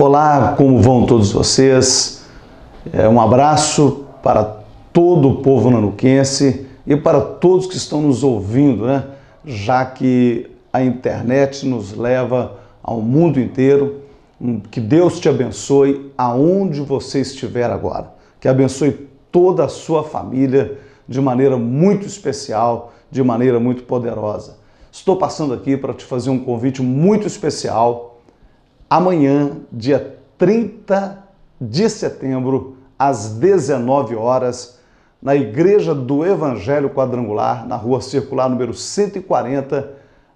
Olá, como vão todos vocês? É um abraço para todo o povo nanuquense e para todos que estão nos ouvindo, né? já que a internet nos leva ao mundo inteiro. Que Deus te abençoe aonde você estiver agora. Que abençoe toda a sua família de maneira muito especial, de maneira muito poderosa. Estou passando aqui para te fazer um convite muito especial amanhã, dia 30 de setembro, às 19 horas, na Igreja do Evangelho Quadrangular, na Rua Circular número 140,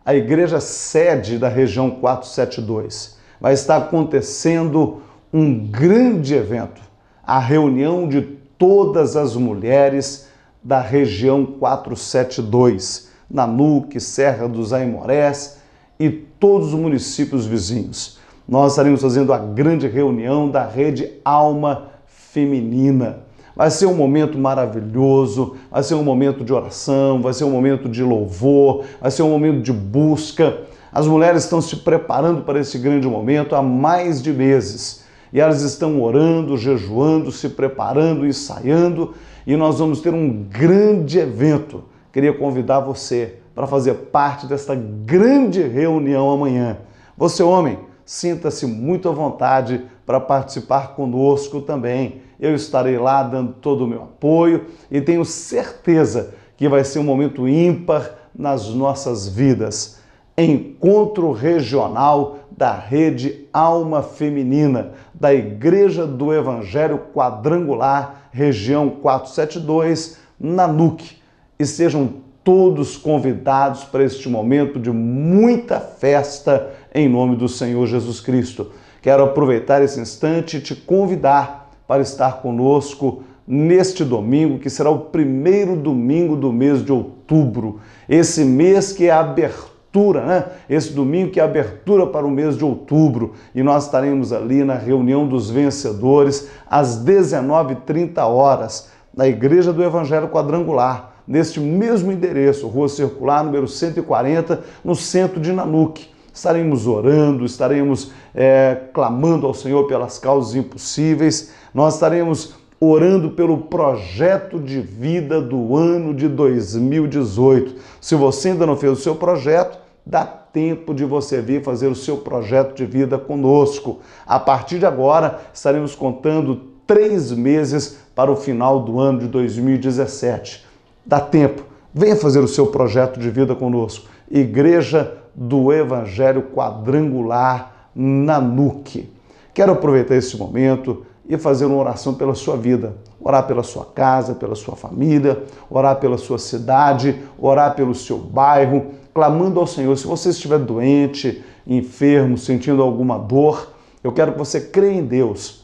a igreja sede da região 472. Vai estar acontecendo um grande evento, a reunião de todas as mulheres da região 472, Nanuque, Serra dos Aimorés e todos os municípios vizinhos nós estaremos fazendo a grande reunião da Rede Alma Feminina. Vai ser um momento maravilhoso, vai ser um momento de oração, vai ser um momento de louvor, vai ser um momento de busca. As mulheres estão se preparando para esse grande momento há mais de meses e elas estão orando, jejuando, se preparando, ensaiando e nós vamos ter um grande evento. Queria convidar você para fazer parte desta grande reunião amanhã. Você, homem, sinta-se muito à vontade para participar conosco também. Eu estarei lá dando todo o meu apoio e tenho certeza que vai ser um momento ímpar nas nossas vidas. Encontro Regional da Rede Alma Feminina, da Igreja do Evangelho Quadrangular, região 472, Nanuque. E sejam todos convidados para este momento de muita festa em nome do Senhor Jesus Cristo. Quero aproveitar esse instante e te convidar para estar conosco neste domingo, que será o primeiro domingo do mês de outubro. Esse mês que é a abertura, né? Esse domingo que é a abertura para o mês de outubro. E nós estaremos ali na reunião dos vencedores às 19h30 horas na Igreja do Evangelho Quadrangular, neste mesmo endereço, Rua Circular, número 140, no centro de Nanuque. Estaremos orando, estaremos é, clamando ao Senhor pelas causas impossíveis, nós estaremos orando pelo projeto de vida do ano de 2018. Se você ainda não fez o seu projeto, dá tempo de você vir fazer o seu projeto de vida conosco. A partir de agora, estaremos contando três meses para o final do ano de 2017. Dá tempo. Venha fazer o seu projeto de vida conosco. Igreja do Evangelho Quadrangular, Nanuque. Quero aproveitar esse momento e fazer uma oração pela sua vida. Orar pela sua casa, pela sua família, orar pela sua cidade, orar pelo seu bairro, clamando ao Senhor. Se você estiver doente, enfermo, sentindo alguma dor, eu quero que você creia em Deus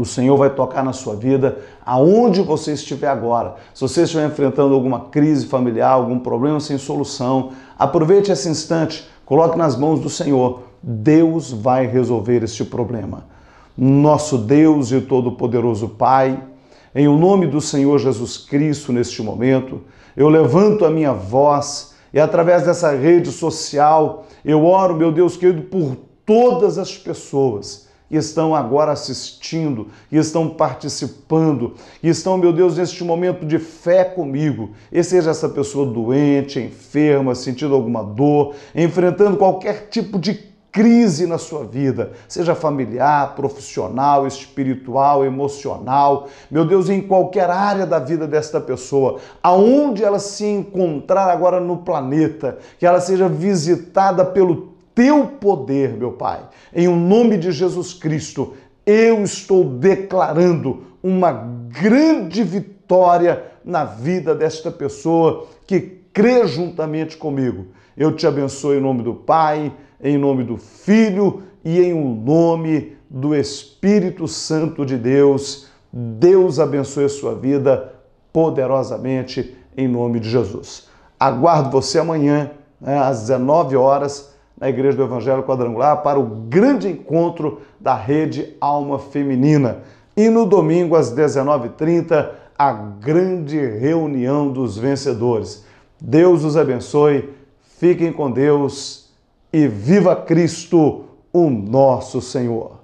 o Senhor vai tocar na sua vida aonde você estiver agora. Se você estiver enfrentando alguma crise familiar, algum problema sem solução, aproveite esse instante, coloque nas mãos do Senhor. Deus vai resolver este problema. Nosso Deus e Todo-Poderoso Pai, em o nome do Senhor Jesus Cristo neste momento, eu levanto a minha voz e através dessa rede social eu oro, meu Deus querido, por todas as pessoas e estão agora assistindo, e estão participando, e estão, meu Deus, neste momento de fé comigo. E seja essa pessoa doente, enferma, sentindo alguma dor, enfrentando qualquer tipo de crise na sua vida, seja familiar, profissional, espiritual, emocional, meu Deus, em qualquer área da vida desta pessoa, aonde ela se encontrar agora no planeta, que ela seja visitada pelo teu poder, meu Pai. Em o nome de Jesus Cristo, eu estou declarando uma grande vitória na vida desta pessoa que crê juntamente comigo. Eu te abençoo em nome do Pai, em nome do Filho e em o nome do Espírito Santo de Deus. Deus abençoe a sua vida poderosamente em nome de Jesus. Aguardo você amanhã né, às 19 horas na Igreja do Evangelho Quadrangular para o grande encontro da Rede Alma Feminina. E no domingo, às 19h30, a grande reunião dos vencedores. Deus os abençoe, fiquem com Deus e viva Cristo, o nosso Senhor!